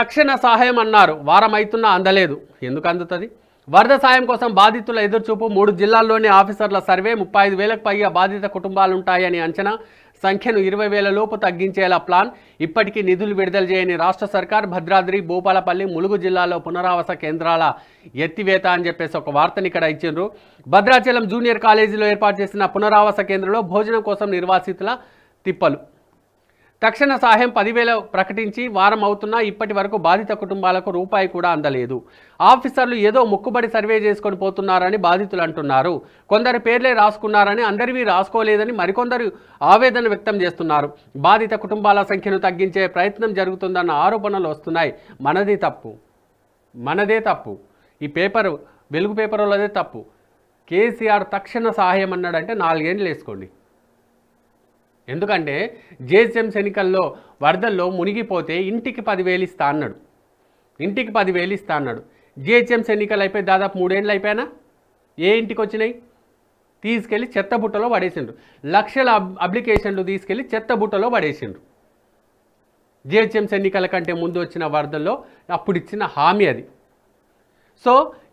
తక్షణ సహాయం అన్నారు వారం అవుతున్నా అందలేదు ఎందుకు అందుతుంది వరద సాయం కోసం బాధితుల ఎదురుచూపు మూడు జిల్లాల్లోని ఆఫీసర్ల సర్వే ముప్పై ఐదు వేలకు పైగా బాధిత కుటుంబాలుంటాయని అంచనా సంఖ్యను ఇరవై వేల లోపు తగ్గించేలా ప్లాన్ ఇప్పటికీ నిధులు విడుదల చేయని రాష్ట్ర సర్కార్ భద్రాద్రి భూపాలపల్లి ములుగు జిల్లాలో పునరావాస కేంద్రాల ఎత్తివేత అని చెప్పేసి ఒక వార్తని ఇక్కడ ఇచ్చిండ్రు భద్రాచలం జూనియర్ కాలేజీలో ఏర్పాటు చేసిన పునరావాస కేంద్రంలో భోజనం కోసం నిర్వాసితుల తిప్పలు తక్షణ సహాయం పదివేల ప్రకటించి వారం అవుతున్నా ఇప్పటి వరకు బాధిత కుటుంబాలకు రూపాయి కూడా అందలేదు ఆఫీసర్లు ఏదో ముక్కుబడి సర్వే చేసుకొని పోతున్నారని బాధితులు అంటున్నారు కొందరు పేర్లే రాసుకున్నారని అందరివి రాసుకోలేదని మరికొందరు ఆవేదన వ్యక్తం చేస్తున్నారు బాధిత కుటుంబాల సంఖ్యను తగ్గించే ప్రయత్నం జరుగుతుందన్న ఆరోపణలు వస్తున్నాయి మనది తప్పు మనదే తప్పు ఈ పేపర్ వెలుగు పేపర్ వాళ్ళదే తప్పు కేసీఆర్ తక్షణ సహాయం అన్నాడంటే నాలుగేండ్లు వేసుకోండి ఎందుకంటే జేఎస్ఎంస్ ఎన్నికల్లో వరదల్లో మునిగిపోతే ఇంటికి పదివేలు ఇస్తా అన్నాడు ఇంటికి పదివేలు ఇస్తా అన్నాడు జిహెచ్ఎంసీ ఎన్నికలు అయిపోయి దాదాపు మూడేళ్ళు అయిపోయినా ఏ ఇంటికి వచ్చినాయి తీసుకెళ్ళి చెత్తబుట్టలో పడేసిండ్రు లక్షల అప్లికేషన్లు తీసుకెళ్ళి చెత్తబుట్టలో పడేసిండ్రు జేహెచ్ఎంసీ ఎన్నికల కంటే ముందు వచ్చిన వరదల్లో అప్పుడు ఇచ్చిన హామీ అది సో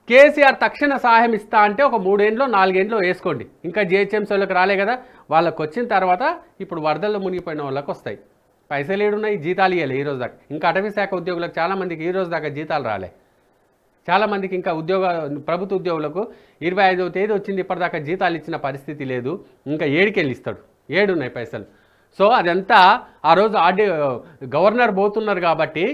కేసీఆర్ తక్షణ సహాయం ఇస్తా అంటే ఒక మూడేండ్లో నాలుగేండ్లో వేసుకోండి ఇంకా జిహెచ్ఎంసీ వాళ్ళకి రాలే కదా వాళ్ళకి వచ్చిన తర్వాత ఇప్పుడు వరదల్లో మునిగిపోయిన వాళ్ళకి వస్తాయి పైసలు ఏడున్నాయి జీతాలు ఇవ్వాలి ఈరోజు దాకా ఇంకా అటవీ శాఖ ఉద్యోగులకు చాలామందికి ఈ రోజు దాకా జీతాలు రాలే చాలామందికి ఇంకా ఉద్యోగ ప్రభుత్వ ఉద్యోగులకు ఇరవై ఐదవ తేదీ వచ్చింది ఇప్పటిదాకా జీతాలు ఇచ్చిన పరిస్థితి లేదు ఇంకా ఏడుకెళ్ళి ఇస్తాడు ఏడున్నాయి పైసలు సో అదంతా ఆ రోజు ఆడి గవర్నర్ పోతున్నారు కాబట్టి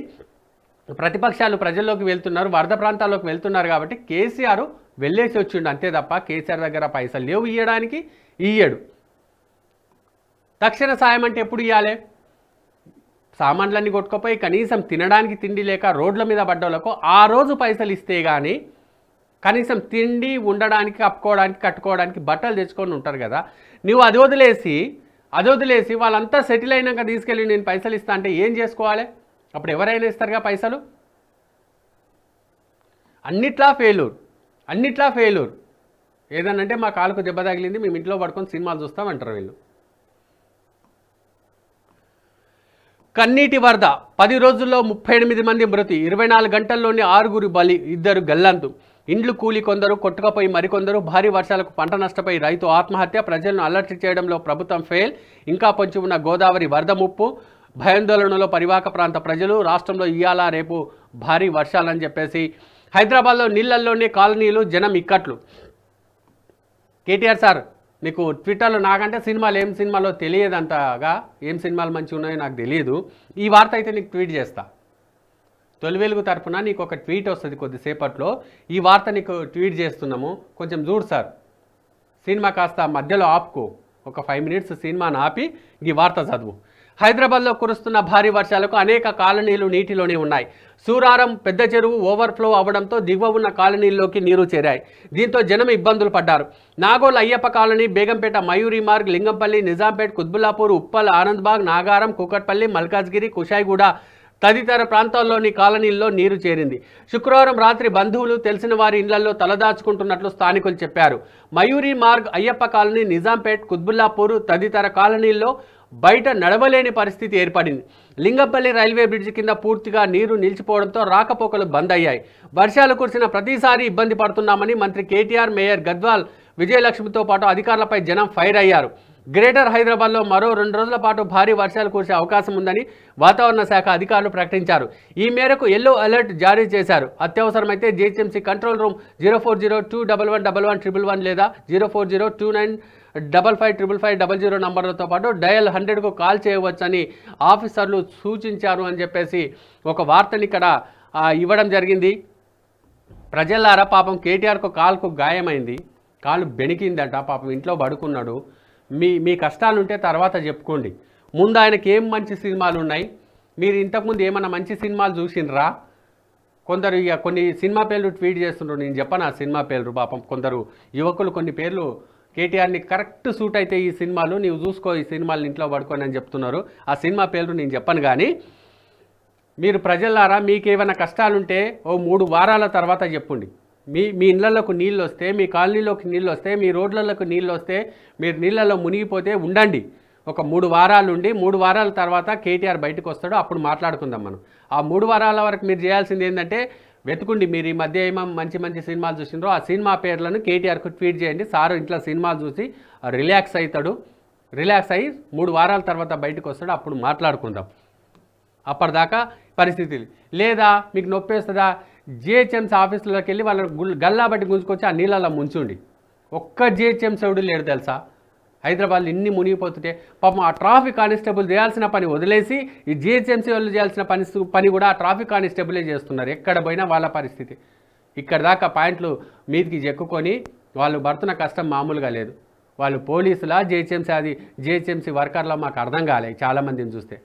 ప్రతిపక్షాలు ప్రజల్లోకి వెళ్తున్నారు వరద ప్రాంతాల్లోకి వెళ్తున్నారు కాబట్టి కేసీఆర్ వెళ్ళేసి వచ్చిండు అంతే తప్ప కేసీఆర్ దగ్గర పైసలు లేవు ఇయ్యడానికి ఇయ్యడు తక్షణ సాయం అంటే ఎప్పుడు ఇవ్వాలి సామాన్లన్నీ కొట్టుకోపోయి కనీసం తినడానికి తిండి లేక రోడ్ల మీద పడ్డోళ్ళకు ఆ రోజు పైసలు ఇస్తే కానీ కనీసం తిండి ఉండడానికి కప్పుకోవడానికి కట్టుకోవడానికి బట్టలు తెచ్చుకొని ఉంటారు కదా నువ్వు అది వదిలేసి అది వదిలేసి వాళ్ళంతా సెటిల్ అయినాక తీసుకెళ్ళి నేను పైసలు ఇస్తా అంటే ఏం చేసుకోవాలి అప్పుడు ఎవరైనా ఇస్తారుగా పైసలు అన్నిట్లా ఫెయిల్యూర్ అన్నిట్లా ఫెయిల్యూర్ ఏదన్నంటే మా కాలుకు దెబ్బ తగిలింది మేము ఇంట్లో పడుకొని సినిమాలు చూస్తామంటారు వీళ్ళు కన్నీటి వరద పది రోజుల్లో ముప్పై ఎనిమిది మంది మృతి ఇరవై నాలుగు గంటల్లోనే ఆరుగురు బలి ఇద్దరు గల్లంతు ఇండ్లు కూలి కొందరు కొట్టుకపోయి మరికొందరు భారీ వర్షాలకు పంట నష్టపోయి రైతు ఆత్మహత్య ప్రజలను అలర్ట్ చేయడంలో ప్రభుత్వం ఫెయిల్ ఇంకా పొంచి ఉన్న గోదావరి వరద ముప్పు భయాందోళనలో పరివాహక ప్రాంత ప్రజలు రాష్ట్రంలో ఇయ్యాల రేపు భారీ వర్షాలని చెప్పేసి హైదరాబాద్లో నీళ్ళల్లోనే కాలనీలు జనం ఇక్కట్లు కేటీఆర్ సార్ నీకు ట్విట్టర్లో నాకంటే సినిమాలు ఏం సినిమాలో తెలియదంతగా ఏం సినిమాలు మంచిగా ఉన్నాయో నాకు తెలియదు ఈ వార్త అయితే నీకు ట్వీట్ చేస్తా తొలి వెలుగు తరఫున నీకు ఒక ట్వీట్ వస్తుంది కొద్దిసేపట్లో ఈ వార్త నీకు ట్వీట్ చేస్తున్నాము కొంచెం చూడు సార్ సినిమా కాస్త మధ్యలో ఆపుకో ఒక ఫైవ్ మినిట్స్ సినిమాను ఆపి ఈ వార్త చదువు హైదరాబాద్లో కురుస్తున్న భారీ వర్షాలకు అనేక కాలనీలు నీటిలోనే ఉన్నాయి సూరారం పెద్ద చెరువు ఓవర్ఫ్లో అవడంతో దిగువ ఉన్న కాలనీల్లోకి నీరు చేరాయి దీంతో జనం ఇబ్బందులు పడ్డారు నాగోల్ అయ్యప్ప కాలనీ బేగంపేట మయూరి మార్గ్ లింగంపల్లి నిజాంపేట్ కుత్బుల్లాపూర్ ఉప్పల్ ఆనంద్బాగ్ నాగారం కూకట్పల్లి మల్కాజ్గిరి కుషాయిగూడ తదితర ప్రాంతాల్లోని కాలనీల్లో నీరు చేరింది శుక్రవారం రాత్రి బంధువులు తెలిసిన వారి ఇళ్లలో తలదాచుకుంటున్నట్లు స్థానికులు చెప్పారు మయూరి మార్గ్ అయ్యప్ప కాలనీ నిజాంపేట్ కుత్బుల్లాపూర్ తదితర కాలనీల్లో బయట నడవలేని పరిస్థితి ఏర్పడింది లింగపల్లి రైల్వే బ్రిడ్జ్ కింద పూర్తిగా నీరు నిలిచిపోవడంతో రాకపోకలు బంద్ అయ్యాయి వర్షాలు కురిసిన ప్రతిసారి ఇబ్బంది పడుతున్నామని మంత్రి కేటీఆర్ మేయర్ గద్వాల్ విజయలక్ష్మితో పాటు అధికారులపై జనం ఫైర్ అయ్యారు గ్రేటర్ హైదరాబాద్లో మరో రెండు రోజుల పాటు భారీ వర్షాలు కురిసే అవకాశం ఉందని వాతావరణ శాఖ అధికారులు ప్రకటించారు ఈ మేరకు ఎల్లో అలర్ట్ జారీ చేశారు అత్యవసరమైతే GHMC control room zero four zero two double one double one triple one లేదా zero four zero two nine double five triple five double zero నంబర్లతో పాటు డయల్ హండ్రెడ్కు కాల్ చేయవచ్చని ఆఫీసర్లు సూచించారు అని చెప్పేసి ఒక వార్తని ఇక్కడ ఇవ్వడం జరిగింది ప్రజలారా పాపం కేటీఆర్కు కాల్కు గాయమైంది కాలు బెణికిందట పాపం ఇంట్లో పడుకున్నాడు మీ మీ కష్టాలుంటే తర్వాత చెప్పుకోండి ముందు ఆయనకి ఏం మంచి సినిమాలు ఉన్నాయి మీరు ఇంతకుముందు ఏమైనా మంచి సినిమాలు చూసినరా కొందరు ఇక కొన్ని సినిమా పేర్లు ట్వీట్ చేస్తుండ్రు నేను చెప్పను ఆ సినిమా పేర్లు పాపం కొందరు యువకులు కొన్ని పేర్లు కేటీఆర్ని కరెక్ట్ సూట్ అయితే ఈ సినిమాలు నీవు చూసుకో ఈ సినిమాలు ఇంట్లో పడుకోని అని చెప్తున్నారు ఆ సినిమా పేర్లు నేను చెప్పను కానీ మీరు ప్రజలారా మీకు ఏమైనా కష్టాలుంటే ఓ మూడు వారాల తర్వాత చెప్పండి మీ మీ ఇళ్లలోకి నీళ్ళు వస్తే మీ కాలనీలోకి నీళ్ళు వస్తే మీ రోడ్లలోకి నీళ్ళు వస్తే మీరు నీళ్ళలో మునిగిపోతే ఉండండి ఒక మూడు వారాలు ఉండి మూడు వారాల తర్వాత కేటీఆర్ బయటకు వస్తాడు అప్పుడు మాట్లాడుకుందాం మనం ఆ మూడు వారాల వరకు మీరు చేయాల్సింది ఏంటంటే వెతుకుండి మీరు ఈ మధ్య ఏమో మంచి మంచి సినిమాలు చూసినారో ఆ సినిమా పేర్లను కేటీఆర్కు ట్వీట్ చేయండి సారు ఇంట్లో సినిమాలు చూసి రిలాక్స్ అవుతాడు రిలాక్స్ అయ్యి మూడు వారాల తర్వాత బయటకు వస్తాడు అప్పుడు మాట్లాడుకుందాం అప్పటిదాకా పరిస్థితులు లేదా మీకు నొప్పి వస్తుందా జిహెచ్ఎంసీ ఆఫీసులోకి వెళ్ళి వాళ్ళని గల్లా బట్టి గుంజుకొచ్చి ఆ నీళ్ళలో ముంచుండి ఒక్క జిహెచ్ఎంసీ ఎవడు లేడు తెలుసా హైదరాబాద్లో ఇన్ని మునిగిపోతుంటే పాపం ఆ ట్రాఫిక్ కానిస్టేబుల్ చేయాల్సిన పని వదిలేసి ఈ జిహెచ్ఎంసీ వాళ్ళు చేయాల్సిన పని పని కూడా ఆ ట్రాఫిక్ కానిస్టేబులే చేస్తున్నారు ఎక్కడ పోయినా వాళ్ళ పరిస్థితి ఇక్కడ దాకా పాయింట్లు మీదికి చెక్కుకొని వాళ్ళు పడుతున్న కష్టం మామూలుగా లేదు వాళ్ళు పోలీసులా జిహెచ్ఎంసీ అది జిహెచ్ఎంసీ వర్కర్లో మాకు అర్థం కాలేదు చాలామందిని చూస్తే